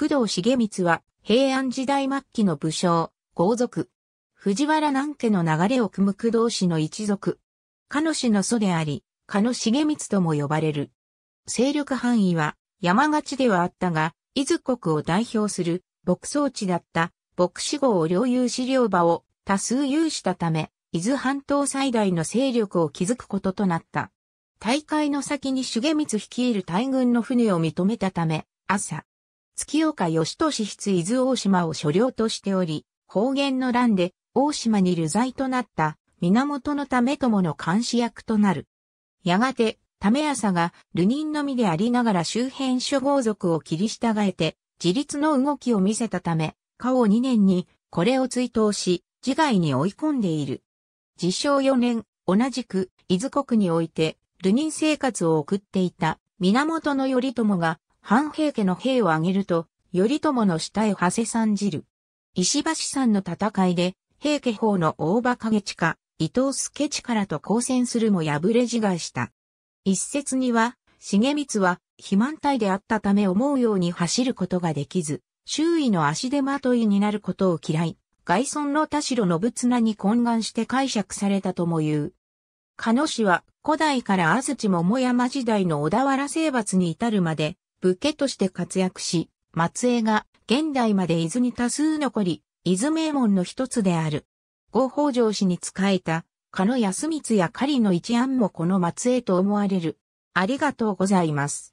工藤重光は平安時代末期の武将、豪族。藤原南家の流れを組む工藤氏の一族。彼の氏の祖であり、彼の重光とも呼ばれる。勢力範囲は山勝ではあったが、伊豆国を代表する牧草地だった牧師号を領有資料場を多数有したため、伊豆半島最大の勢力を築くこととなった。大会の先に重光率いる大軍の船を認めたため、朝、月岡義俊筆伊豆大島を所領としており、方言の乱で大島に流罪となった源の為友の監視役となる。やがて、為朝が流人のみでありながら周辺諸豪族を切り従えて、自立の動きを見せたため、過を2年にこれを追悼し、自害に追い込んでいる。自称4年、同じく伊豆国において、流人生活を送っていた源頼朝が半平家の兵を挙げると、頼朝の下へ馳せ参じる。石橋山の戦いで、平家法の大場影地下、伊藤助地からと交戦するも破れ自害した。一説には、重光は、肥満体であったため思うように走ることができず、周囲の足手まといになることを嫌い、外村の田代信綱に懇願して解釈されたとも言う。加野氏は古代から安土桃山時代の小田原征伐に至るまで武家として活躍し、松江が現代まで伊豆に多数残り、伊豆名門の一つである。ご法上氏に仕えた、加野康光や狩りの一案もこの松江と思われる。ありがとうございます。